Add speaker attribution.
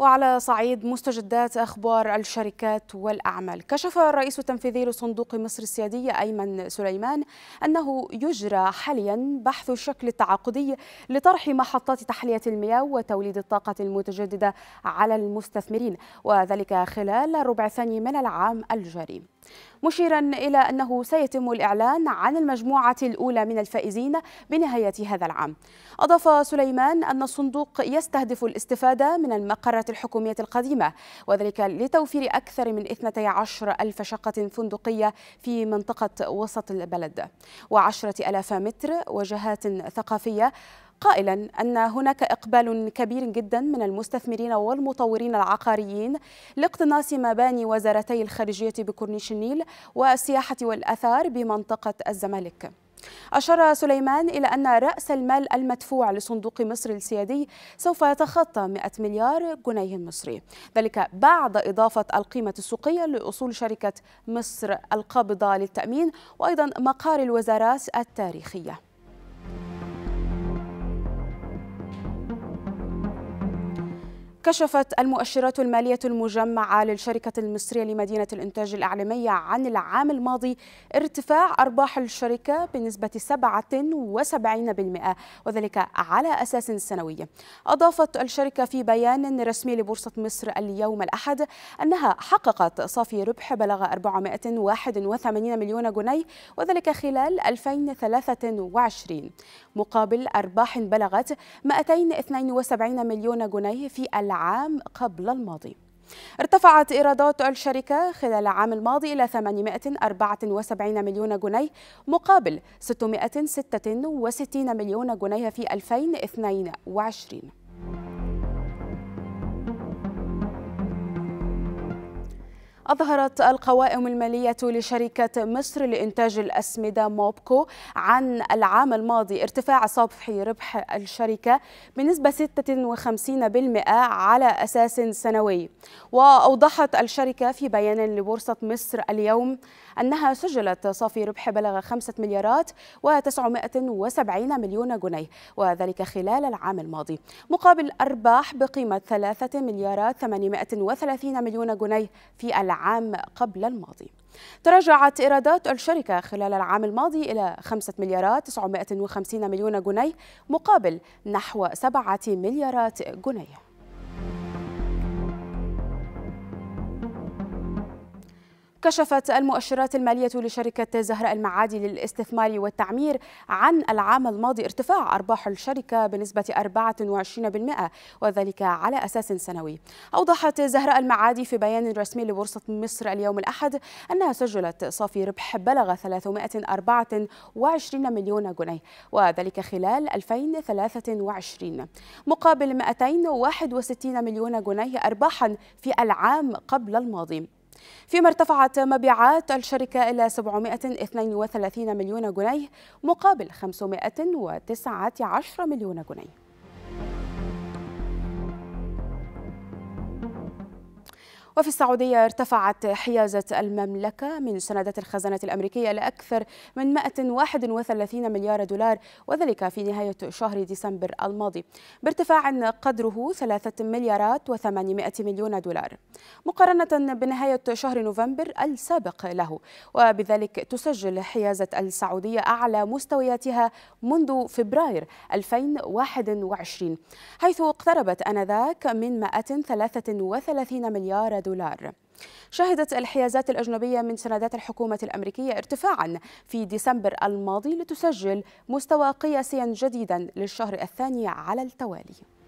Speaker 1: وعلى صعيد مستجدات أخبار الشركات والأعمال كشف الرئيس التنفيذي لصندوق مصر السيادي أيمن سليمان أنه يجرى حاليا بحث الشكل التعاقدي لطرح محطات تحلية المياه وتوليد الطاقة المتجددة على المستثمرين وذلك خلال الربع الثاني من العام الجاري مشيرا إلى أنه سيتم الإعلان عن المجموعة الأولى من الفائزين بنهاية هذا العام أضاف سليمان أن الصندوق يستهدف الاستفادة من المقرات الحكومية القديمة وذلك لتوفير أكثر من 12 ألف شقة فندقية في منطقة وسط البلد وعشرة ألاف متر وجهات ثقافية قائلا أن هناك إقبال كبير جدا من المستثمرين والمطورين العقاريين لاقتناص مباني وزارتي الخارجية بكورنيش النيل والسياحة والأثار بمنطقة الزمالك أشار سليمان إلى أن رأس المال المدفوع لصندوق مصر السيادي سوف يتخطى 100 مليار جنيه مصري ذلك بعد إضافة القيمة السوقية لأصول شركة مصر القابضة للتأمين وأيضا مقار الوزارات التاريخية كشفت المؤشرات المالية المجمعة للشركة المصرية لمدينة الإنتاج الإعلامية عن العام الماضي ارتفاع أرباح الشركة بنسبة 77% وذلك على أساس سنوي أضافت الشركة في بيان رسمي لبورصة مصر اليوم الأحد أنها حققت صافي ربح بلغ 481 مليون جنيه وذلك خلال 2023 مقابل أرباح بلغت 272 مليون جنيه في العام قبل الماضي ارتفعت إيرادات الشركة خلال العام الماضي إلى 874 مليون جنيه مقابل 666 مليون جنيه في 2022 أظهرت القوائم المالية لشركة مصر لإنتاج الأسمدة موبكو عن العام الماضي ارتفاع صافي ربح الشركة بنسبة 56% على أساس سنوي وأوضحت الشركة في بيان لبورصة مصر اليوم أنها سجلت صافي ربح بلغ 5 مليارات و970 مليون جنيه وذلك خلال العام الماضي مقابل أرباح بقيمة 3 مليارات 830 مليون جنيه في العام العام قبل الماضي تراجعت إيرادات الشركة خلال العام الماضي إلى 5 مليارات 950 مليون جنيه مقابل نحو 7 مليارات جنيه كشفت المؤشرات المالية لشركة زهراء المعادي للاستثمار والتعمير عن العام الماضي ارتفاع أرباح الشركة بنسبة 24% وذلك على أساس سنوي أوضحت زهراء المعادي في بيان رسمي لبورصة مصر اليوم الأحد أنها سجلت صافي ربح بلغ 324 مليون جنيه وذلك خلال 2023 مقابل 261 مليون جنيه أرباحا في العام قبل الماضي فيما ارتفعت مبيعات الشركة إلى 732 مليون جنيه مقابل 519 مليون جنيه وفي السعودية ارتفعت حيازة المملكة من سندات الخزانة الأمريكية لأكثر من 131 مليار دولار وذلك في نهاية شهر ديسمبر الماضي بارتفاع قدره 3 مليارات و800 مليون دولار مقارنة بنهاية شهر نوفمبر السابق له وبذلك تسجل حيازة السعودية أعلى مستوياتها منذ فبراير 2021 حيث اقتربت أنذاك من 133 مليار دولار شهدت الحيازات الأجنبية من سندات الحكومة الأمريكية ارتفاعا في ديسمبر الماضي لتسجل مستوى قياسيا جديدا للشهر الثاني على التوالي